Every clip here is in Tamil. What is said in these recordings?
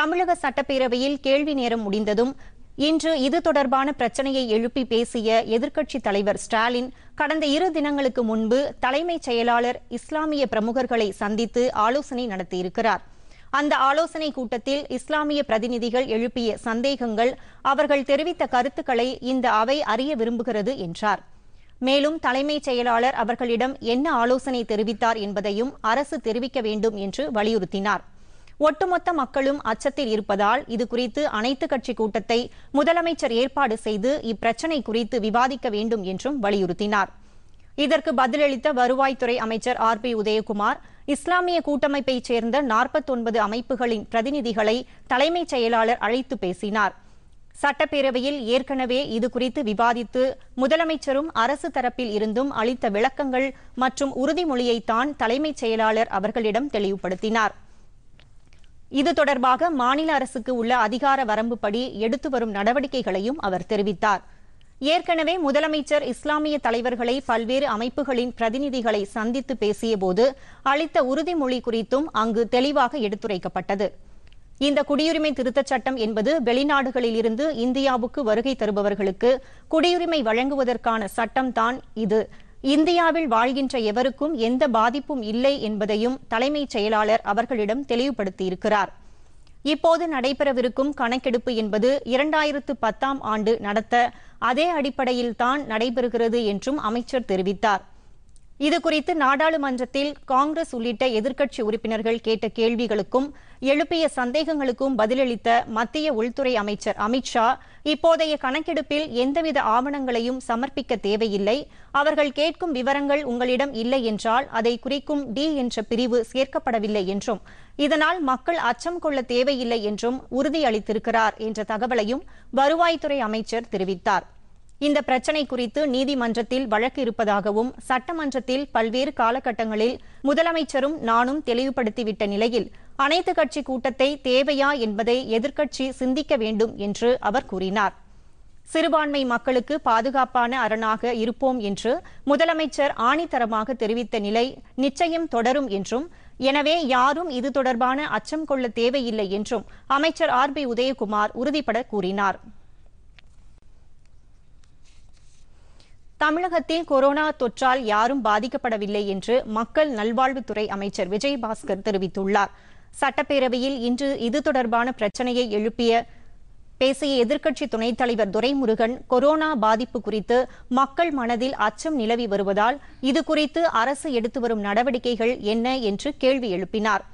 தமிழக சட்டப்பேரவையில் கேள்வி நேரம் முடிந்ததும் இன்று இது தொடர்பான பிரச்சனையை எழுப்பி பேசிய எதிர்க்கட்சி தலைவர் ஸ்டாலின் கடந்த இரு தினங்களுக்கு முன்பு தலைமைச் செயலாளர் இஸ்லாமிய பிரமுகர்களை சந்தித்து ஆலோசனை நடத்தியிருக்கிறார் அந்த ஆலோசனை கூட்டத்தில் இஸ்லாமிய பிரதிநிதிகள் எழுப்பிய சந்தேகங்கள் அவர்கள் தெரிவித்த கருத்துக்களை இந்த அவை அறிய விரும்புகிறது என்றார் மேலும் தலைமைச் செயலாளர் அவர்களிடம் என்ன ஆலோசனை தெரிவித்தார் என்பதையும் அரசு தெரிவிக்க வேண்டும் என்று வலியுறுத்தினார் ஒட்டுமொத்த மக்களும் அச்சத்தில் இருப்பதால் இது குறித்து அனைத்து கட்சி கூட்டத்தை முதலமைச்சர் ஏற்பாடு செய்து இப்பிரச்சினை குறித்து விவாதிக்க வேண்டும் என்றும் வலியுறுத்தினார் இதற்கு பதிலளித்த வருவாய்த்துறை அமைச்சர் ஆர் பி உதயகுமார் இஸ்லாமிய கூட்டமைப்பைச் சேர்ந்த நாற்பத்தொன்பது அமைப்புகளின் பிரதிநிதிகளை தலைமைச் செயலாளர் அழைத்து பேசினார் சட்டப்பேரவையில் ஏற்கனவே இது குறித்து விவாதித்து முதலமைச்சரும் அரசு தரப்பில் இருந்தும் அளித்த விளக்கங்கள் மற்றும் உறுதிமொழியைத்தான் தலைமைச் செயலாளர் அவர்களிடம் தெளிவுபடுத்தினார் இது தொடர்பாக மாநில அரசுக்கு உள்ள அதிகார வரம்புப்படி எடுத்து வரும் நடவடிக்கைகளையும் அவர் தெரிவித்தார் ஏற்கனவே முதலமைச்சர் இஸ்லாமிய தலைவர்களை பல்வேறு அமைப்புகளின் பிரதிநிதிகளை சந்தித்து பேசியபோது அளித்த உறுதிமொழி குறித்தும் அங்கு தெளிவாக எடுத்துரைக்கப்பட்டது இந்த குடியுரிமை திருத்தச் சட்டம் என்பது வெளிநாடுகளில் இருந்து இந்தியாவுக்கு வருகை தருபவர்களுக்கு குடியுரிமை வழங்குவதற்கான சட்டம்தான் இது இந்தியாவில் வாழ்கின்ற எவருக்கும் எந்த பாதிப்பும் இல்லை என்பதையும் தலைமைச் செயலாளர் அவர்களிடம் தெளிவுபடுத்தியிருக்கிறார் இப்போது நடைபெறவிருக்கும் கணக்கெடுப்பு என்பது இரண்டாயிரத்து பத்தாம் ஆண்டு நடத்த அதே அடிப்படையில்தான் நடைபெறுகிறது என்றும் அமைச்சர் தெரிவித்தார் இது குறித்து நாடாளுமன்றத்தில் காங்கிரஸ் உள்ளிட்ட எதிர்க்கட்சி உறுப்பினர்கள் கேட்ட கேள்விகளுக்கும் எழுப்பிய சந்தேகங்களுக்கும் பதிலளித்த மத்திய உள்துறை அமைச்சர் அமித்ஷா இப்போதைய கணக்கெடுப்பில் எந்தவித ஆவணங்களையும் சமர்ப்பிக்க தேவையில்லை அவர்கள் கேட்கும் விவரங்கள் உங்களிடம் இல்லை என்றால் அதை குறிக்கும் டி என்ற பிரிவு சேர்க்கப்படவில்லை என்றும் இதனால் மக்கள் அச்சம் கொள்ள தேவையில்லை என்றும் உறுதியளித்திருக்கிறார் என்ற தகவலையும் வருவாய்த்துறை அமைச்சர் தெரிவித்தாா் இந்த பிரச்சினை குறித்து நீதிமன்றத்தில் வழக்கு இருப்பதாகவும் சட்டமன்றத்தில் பல்வேறு காலகட்டங்களில் முதலமைச்சரும் நானும் தெளிவுபடுத்திவிட்ட நிலையில் அனைத்து கட்சி கூட்டத்தை தேவையா என்பதை எதிர்க்கட்சி சிந்திக்க வேண்டும் என்று அவர் கூறினார் சிறுபான்மை மக்களுக்கு பாதுகாப்பான அரணாக இருப்போம் என்று முதலமைச்சர் ஆணித்தரமாக தெரிவித்த நிலை நிச்சயம் தொடரும் என்றும் எனவே யாரும் இது தொடர்பான அச்சம் கொள்ள தேவையில்லை என்றும் அமைச்சர் ஆர் பி உதயகுமார் உறுதிபட கூறினாா் தமிழகத்தில் கொரோனா தொற்றால் யாரும் பாதிக்கப்படவில்லை என்று மக்கள் நல்வாழ்வுத்துறை அமைச்சர் விஜயபாஸ்கர் தெரிவித்துள்ளார் சட்டப்பேரவையில் இன்று இது தொடர்பான பிரச்சனையை எழுப்பிய பேசிய எதிர்க்கட்சி துணைத் தலைவர் துரைமுருகன் கொரோனா பாதிப்பு குறித்து மக்கள் மனதில் அச்சம் நிலவி வருவதால் இது குறித்து அரசு எடுத்து வரும் நடவடிக்கைகள் என்ன என்று கேள்வி எழுப்பினார்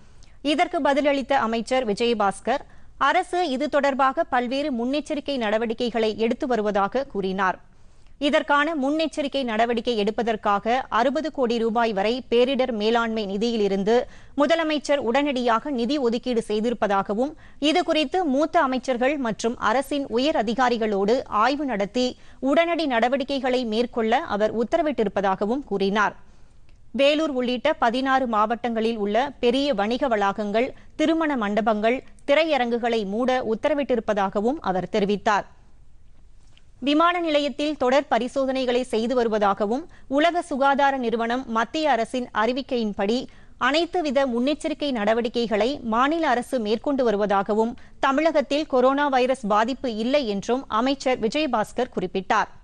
இதற்கு பதிலளித்த அமைச்சர் விஜயபாஸ்கர் அரசு இது தொடர்பாக பல்வேறு முன்னெச்சரிக்கை நடவடிக்கைகளை எடுத்து வருவதாக கூறினாா் இதற்கான முன்னெச்சரிக்கை நடவடிக்கை எடுப்பதற்காக அறுபது கோடி ரூபாய் வரை பேரிடர் மேலாண்மை நிதியிலிருந்து முதலமைச்சர் உடனடியாக நிதி ஒதுக்கீடு செய்திருப்பதாகவும் இதுகுறித்து மூத்த அமைச்சர்கள் மற்றும் அரசின் உயர் அதிகாரிகளோடு ஆய்வு நடத்தி உடனடி நடவடிக்கைகளை மேற்கொள்ள அவர் உத்தரவிட்டிருப்பதாகவும் கூறினார் வேலூர் உள்ளிட்ட பதினாறு மாவட்டங்களில் உள்ள பெரிய வணிக வளாகங்கள் திருமண மண்டபங்கள் திரையரங்குகளை மூட உத்தரவிட்டிருப்பதாகவும் அவர் தெரிவித்தாா் விமான நிலையத்தில் தொடர் பரிசோதனைகளை செய்து வருவதாகவும் உலக சுகாதார நிறுவனம் மத்திய அரசின் அறிவிக்கையின்படி அனைத்து வித முன்னெச்சரிக்கை நடவடிக்கைகளை மாநில அரசு மேற்கொண்டு வருவதாகவும் தமிழகத்தில் கொரோனா வைரஸ் பாதிப்பு இல்லை என்றும் அமைச்சர் விஜயபாஸ்கர் குறிப்பிட்டார்